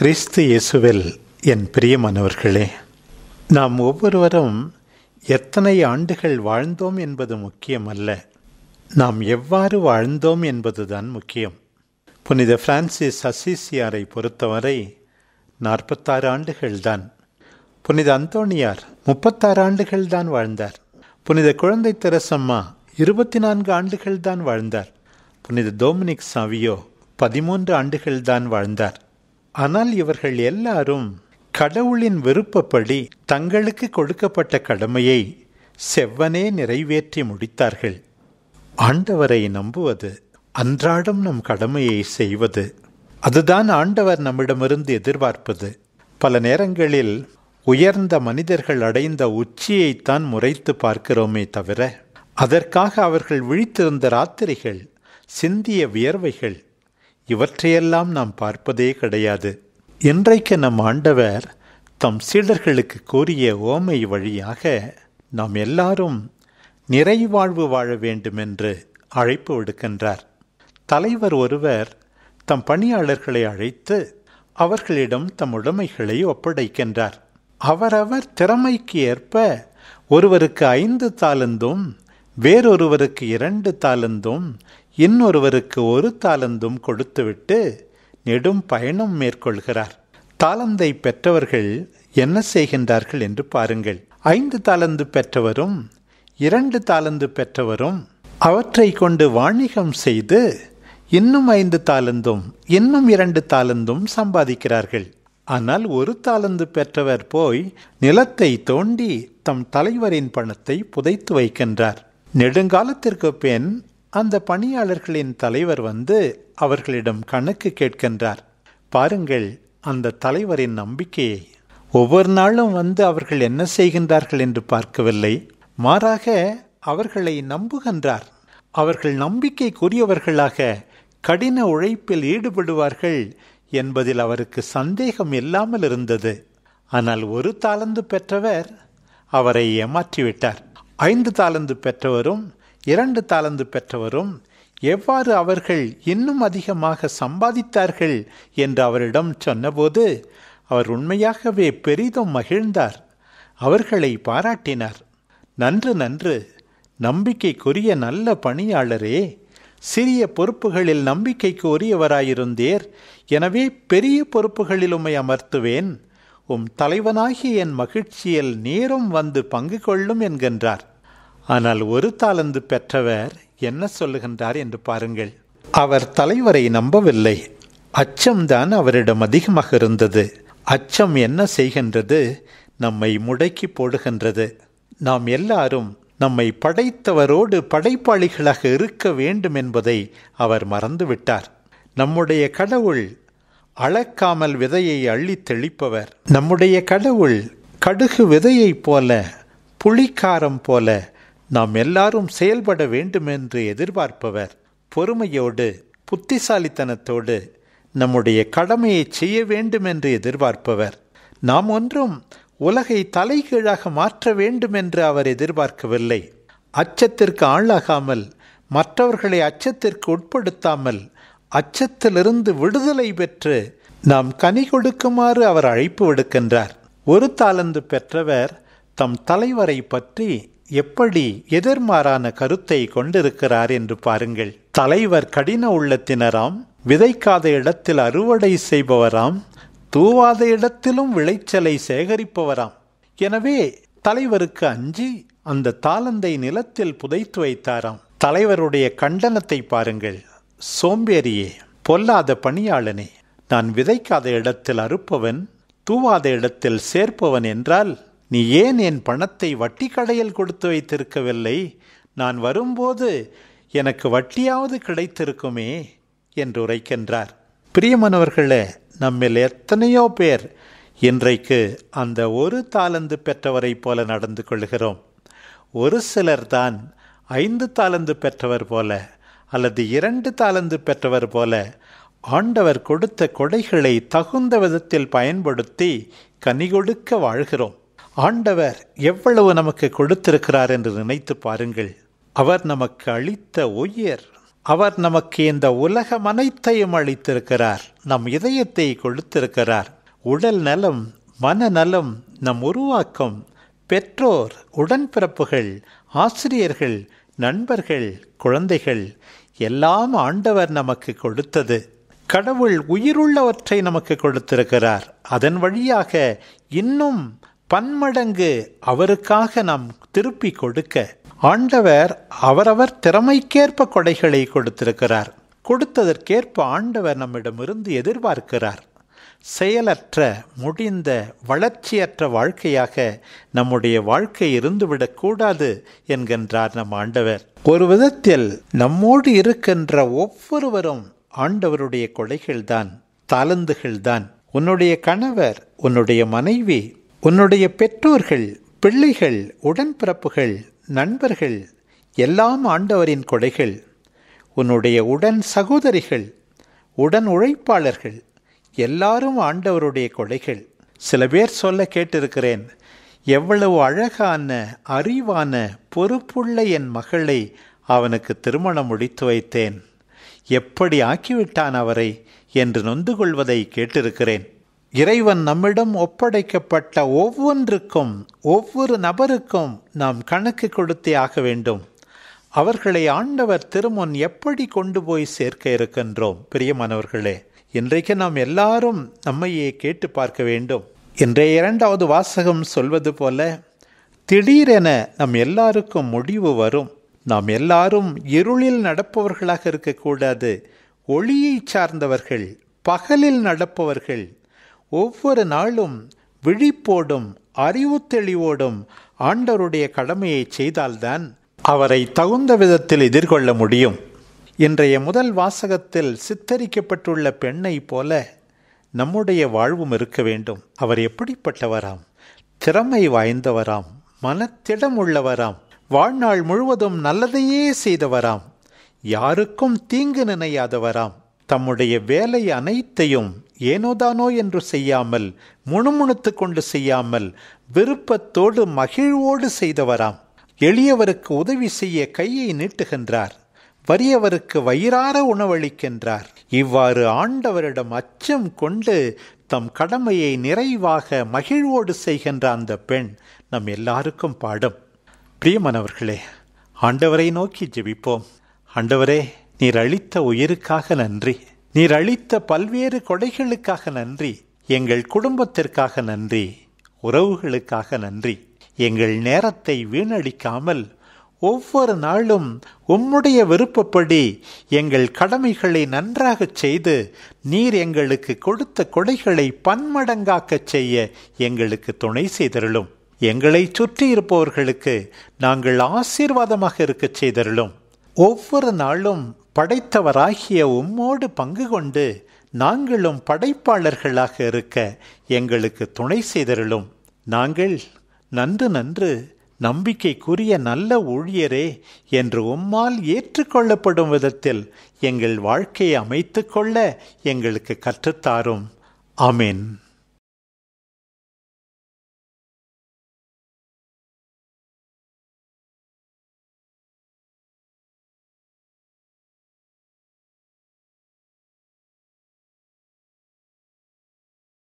கிறிஸ்து இயேசுவில் என் பிரியமானவர்களே நாம் ஒவ்வொருவரும் எத்தனை ஆண்டுகள் வாழ்ந்தோம் என்பது முக்கியமல்ல நாம் எவ்வாறு வாழ்ந்தோம் என்பதுதான் முக்கியம் புனித பிரான்சிஸ் அசிசியாரை பொறுத்தவரை நாற்பத்தாறு ஆண்டுகள்தான் புனித அந்தோணியார் முப்பத்தாறு ஆண்டுகள் தான் வாழ்ந்தார் புனித குழந்தை தெரசம்மா இருபத்தி நான்கு ஆண்டுகள் தான் வாழ்ந்தார் புனித டோமினிக் சாவியோ பதிமூன்று ஆண்டுகள் தான் வாழ்ந்தார் ஆனால் இவர்கள் எல்லாரும் கடவுளின் விருப்பப்படி தங்களுக்கு கொடுக்கப்பட்ட கடமையை செவ்வனே நிறைவேற்றி முடித்தார்கள் ஆண்டவரை நம்புவது அன்றாடம் நம் கடமையை செய்வது அதுதான் ஆண்டவர் நம்மிடமிருந்து எதிர்பார்ப்பது பல நேரங்களில் உயர்ந்த மனிதர்கள் அடைந்த உச்சியைத்தான் முறைத்து பார்க்கிறோமே தவிர அதற்காக அவர்கள் விழித்திருந்த ராத்திரிகள் சிந்திய வியர்வைகள் இவற்றையெல்லாம் நாம் பார்ப்பதே கிடையாது இன்றைக்கு நம் ஆண்டவர் தம் சீடர்களுக்கு கூறிய ஓமை வழியாக நாம் எல்லாரும் நிறைவாழ்வு வாழ வேண்டுமென்று அழைப்பு விடுக்கின்றார் தலைவர் ஒருவர் தம் பணியாளர்களை அழைத்து அவர்களிடம் தம் உடைமைகளை ஒப்படைக்கின்றார் அவரவர் திறமைக்கு ஏற்ப ஒருவருக்கு ஐந்து தாளந்தும் வேறொருவருக்கு இரண்டு தாளந்தும் இன்னொருவருக்கு ஒரு தாளந்தும் கொடுத்துவிட்டு நெடும் பயணம் மேற்கொள்கிறார் தாளந்தை பெற்றவர்கள் என்ன செய்கின்றார்கள் என்று பாருங்கள் ஐந்து தாளந்து பெற்றவரும் இரண்டு தாளந்து பெற்றவரும் அவற்றை கொண்டு வாணிகம் செய்து இன்னும் ஐந்து தாளந்தும் இன்னும் இரண்டு தாளந்தும் சம்பாதிக்கிறார்கள் ஆனால் ஒரு தாளந்து பெற்றவர் போய் நிலத்தை தோண்டி தம் தலைவரின் பணத்தை புதைத்து வைக்கின்றார் நெடுங்காலத்திற்கு பின் அந்த பணியாளர்களின் தலைவர் வந்து அவர்களிடம் கணக்கு கேட்கின்றார் பாருங்கள் அந்த தலைவரின் நம்பிக்கையை ஒவ்வொரு நாளும் வந்து அவர்கள் என்ன செய்கின்றார்கள் என்று பார்க்கவில்லை மாறாக அவர்களை நம்புகின்றார் அவர்கள் நம்பிக்கைக்குரியவர்களாக கடின உழைப்பில் ஈடுபடுவார்கள் என்பதில் அவருக்கு சந்தேகம் இல்லாமல் இருந்தது ஆனால் ஒரு தாளந்து பெற்றவர் அவரை ஏமாற்றிவிட்டார் ஐந்து தாளந்து பெற்றவரும் இரண்டு தாளந்து பெற்றவரும் எவ்வாறு அவர்கள் இன்னும் அதிகமாக சம்பாதித்தார்கள் என்று அவரிடம் சொன்னபோது அவர் உண்மையாகவே பெரிதும் மகிழ்ந்தார் அவர்களை பாராட்டினார் நன்று நன்று நம்பிக்கைக்குரிய நல்ல பணியாளரே சிறிய பொறுப்புகளில் நம்பிக்கைக்கு உரியவராயிருந்தேர் எனவே பெரிய பொறுப்புகளில் உம்மை அமர்த்துவேன் உம் தலைவனாகி என் மகிழ்ச்சியில் நேரும் வந்து பங்கு கொள்ளும் என்கின்றார் ஆனால் ஒரு தாளந்து பெற்றவர் என்ன சொல்லுகின்றார் என்று பாருங்கள் அவர் தலைவரை நம்பவில்லை அச்சம்தான் அவரிடம் அதிகமாக இருந்தது அச்சம் என்ன செய்கின்றது நம்மை முடக்கி போடுகின்றது நாம் எல்லாரும் நம்மை படைத்தவரோடு படைப்பாளிகளாக இருக்க வேண்டும் என்பதை அவர் மறந்துவிட்டார் நம்முடைய கடவுள் அளக்காமல் விதையை அள்ளி தெளிப்பவர் நம்முடைய கடவுள் கடுகு விதையைப் போல புளிக்காரம் போல நாம் எல்லாரும் செயல்பட வேண்டுமென்று எதிர்பார்ப்பவர் பொறுமையோடு புத்திசாலித்தனத்தோடு நம்முடைய கடமையை செய்ய வேண்டுமென்று எதிர்பார்ப்பவர் நாம் ஒன்றும் உலகை தலைகீழாக மாற்ற வேண்டுமென்று அவர் எதிர்பார்க்கவில்லை அச்சத்திற்கு ஆளாகாமல் மற்றவர்களை அச்சத்திற்கு உட்படுத்தாமல் அச்சத்திலிருந்து விடுதலை பெற்று நாம் கனி கொடுக்குமாறு அவர் அழைப்பு விடுக்கின்றார் ஒரு தாளந்து பெற்றவர் தம் தலைவரை பற்றி எப்படி எதிர்மாறான கருத்தை கொண்டிருக்கிறார் என்று பாருங்கள் தலைவர் கடின உள்ளத்தினராம் விதைக்காத இடத்தில் அறுவடை செய்பவராம் தூவாத இடத்திலும் விளைச்சலை சேகரிப்பவராம் எனவே தலைவருக்கு அஞ்சி அந்த தாளந்தை நிலத்தில் புதைத்து வைத்தாராம் தலைவருடைய கண்டனத்தை பாருங்கள் சோம்பேறியே பொல்லாத பணியாளனே நான் விதைக்காத இடத்தில் அறுப்பவன் தூவாத இடத்தில் சேர்ப்பவன் என்றால் நீ ஏன் என் பணத்தை வட்டி கடையில் கொடுத்து வைத்திருக்கவில்லை நான் வரும்போது எனக்கு வட்டியாவது கிடைத்திருக்குமே என்று உரைக்கின்றார் பிரியமானவர்களே நம்மில் எத்தனையோ பேர் இன்றைக்கு அந்த ஒரு தாளந்து பெற்றவரை போல நடந்து கொள்கிறோம் ஒரு சிலர் தான் ஐந்து தாளந்து பெற்றவர் போல அல்லது இரண்டு தாளந்து பெற்றவர் போல ஆண்டவர் கொடுத்த கொடைகளை தகுந்த விதத்தில் பயன்படுத்தி கனி கொடுக்க வாழ்கிறோம் ஆண்டவர் எவ்வளவு நமக்கு கொடுத்திருக்கிறார் என்று நினைத்து பாருங்கள் அவர் நமக்கு அளித்த உயர் அவர் நமக்கு இந்த உலகம் அனைத்தையும் அளித்திருக்கிறார் நம் இதயத்தை கொடுத்திருக்கிறார் உடல் நலம் மனநலம் நம் உருவாக்கம் பெற்றோர் உடன்பிறப்புகள் ஆசிரியர்கள் நண்பர்கள் குழந்தைகள் எல்லாம் ஆண்டவர் நமக்கு கொடுத்தது கடவுள் உயிருள்ளவற்றை நமக்கு கொடுத்திருக்கிறார் அதன் வழியாக இன்னும் பன்மடங்கு அவருக்காக நாம் திருப்பி கொடுக்க ஆண்டவர் அவரவர் திறமைக்கேற்ப கொடைகளை கொடுத்திருக்கிறார் கொடுத்ததற்கேற்ப ஆண்டவர் நம்மிடமிருந்து எதிர்பார்க்கிறார் செயலற்ற முடிந்த வளர்ச்சியற்ற வாழ்க்கையாக நம்முடைய வாழ்க்கை இருந்துவிடக்கூடாது என்கின்றார் நம் ஆண்டவர் ஒரு விதத்தில் நம்மோடு இருக்கின்ற ஒவ்வொருவரும் ஆண்டவருடைய கொடைகள்தான் தாளந்துகள்தான் உன்னுடைய கணவர் உன்னுடைய மனைவி உன்னுடைய பெற்றோர்கள் பிள்ளைகள் உடன்பிறப்புகள் நண்பர்கள் எல்லாம் ஆண்டவரின் கொடைகள் உன்னுடைய உடன் சகோதரிகள் உடன் உழைப்பாளர்கள் எல்லாரும் ஆண்டவருடைய கொடைகள் சில பேர் சொல்ல கேட்டிருக்கிறேன் எவ்வளவு அழகான அறிவான பொறுப்புள்ள என் மகளை அவனுக்கு திருமணம் முடித்து வைத்தேன் எப்படி ஆக்கிவிட்டான் அவரை என்று நொந்து கொள்வதை கேட்டிருக்கிறேன் இறைவன் நம்மிடம் ஒப்படைக்கப்பட்ட ஒவ்வொன்றுக்கும் ஒவ்வொரு நபருக்கும் நாம் கணக்கு கொடுத்தே ஆக வேண்டும் அவர்களை ஆண்டவர் திருமுன் எப்படி கொண்டு போய் சேர்க்க இருக்கின்றோம் பிரியமானவர்களே இன்றைக்கு நாம் எல்லாரும் நம்மையே கேட்டு பார்க்க வேண்டும் இன்றைய இரண்டாவது வாசகம் சொல்வது போல திடீரென நம் எல்லாருக்கும் முடிவு வரும் நாம் எல்லாரும் இருளில் நடப்பவர்களாக இருக்கக்கூடாது ஒளியை சார்ந்தவர்கள் பகலில் நடப்பவர்கள் ஒவ்வொரு நாளும் விழிப்போடும் அறிவு தெளிவோடும் ஆண்டவருடைய கடமையை செய்தால்தான் அவரை தகுந்த விதத்தில் எதிர்கொள்ள முடியும் இன்றைய முதல் வாசகத்தில் சித்தரிக்கப்பட்டுள்ள பெண்ணை போல நம்முடைய வாழ்வும் இருக்க வேண்டும் அவர் எப்படிப்பட்டவராம் திறமை வாய்ந்தவராம் மனத்திடம் உள்ளவராம் வாழ்நாள் முழுவதும் நல்லதையே செய்தவராம் யாருக்கும் தீங்கு நினையாதவராம் தம்முடைய வேலை அனைத்தையும் ஏனோதானோ என்று செய்யாமல் முணுமுணுத்து கொண்டு செய்யாமல் விருப்பத்தோடு மகிழ்வோடு செய்தவராம் எளியவருக்கு உதவி செய்ய கையை நீட்டுகின்றார் வறியவருக்கு வயிறார உணவளிக்கின்றார் இவ்வாறு ஆண்டவரிடம் அச்சம் கொண்டு தம் கடமையை நிறைவாக மகிழ்வோடு செய்கின்ற அந்த பெண் நம் எல்லாருக்கும் பாடும் பிரியமானவர்களே ஆண்டவரை நோக்கி ஜெபிப்போம் ஆண்டவரே நீர் அளித்த உயிருக்காக நன்றி நீர் அளித்த பல்வேறு கொடைகளுக்காக நன்றி எங்கள் குடும்பத்திற்காக நன்றி உறவுகளுக்காக நன்றி எங்கள் நேரத்தை வீணடிக்காமல் ஒவ்வொரு நாளும் உம்முடைய விருப்பப்படி எங்கள் கடமைகளை நன்றாகச் செய்து நீர் எங்களுக்கு கொடுத்த கொடைகளை பன்மடங்காக்கச் செய்ய எங்களுக்கு துணை செய்தருளும் எங்களை சுற்றி இருப்பவர்களுக்கு நாங்கள் ஆசீர்வாதமாக இருக்கச் செய்தருளும் ஒவ்வொரு நாளும் படைத்தவராகிய உம்மோடு பங்கு கொண்டு நாங்களும் படைப்பாளர்களாக இருக்க எங்களுக்கு துணை செய்தருளும் நாங்கள் நன்று நன்று நம்பிக்கைக்குரிய நல்ல ஊழியரே என்று உம்மால் ஏற்றுக்கொள்ளப்படும் விதத்தில் எங்கள் வாழ்க்கையை அமைத்து கொள்ள எங்களுக்கு கற்றுத்தாரும் அமீன்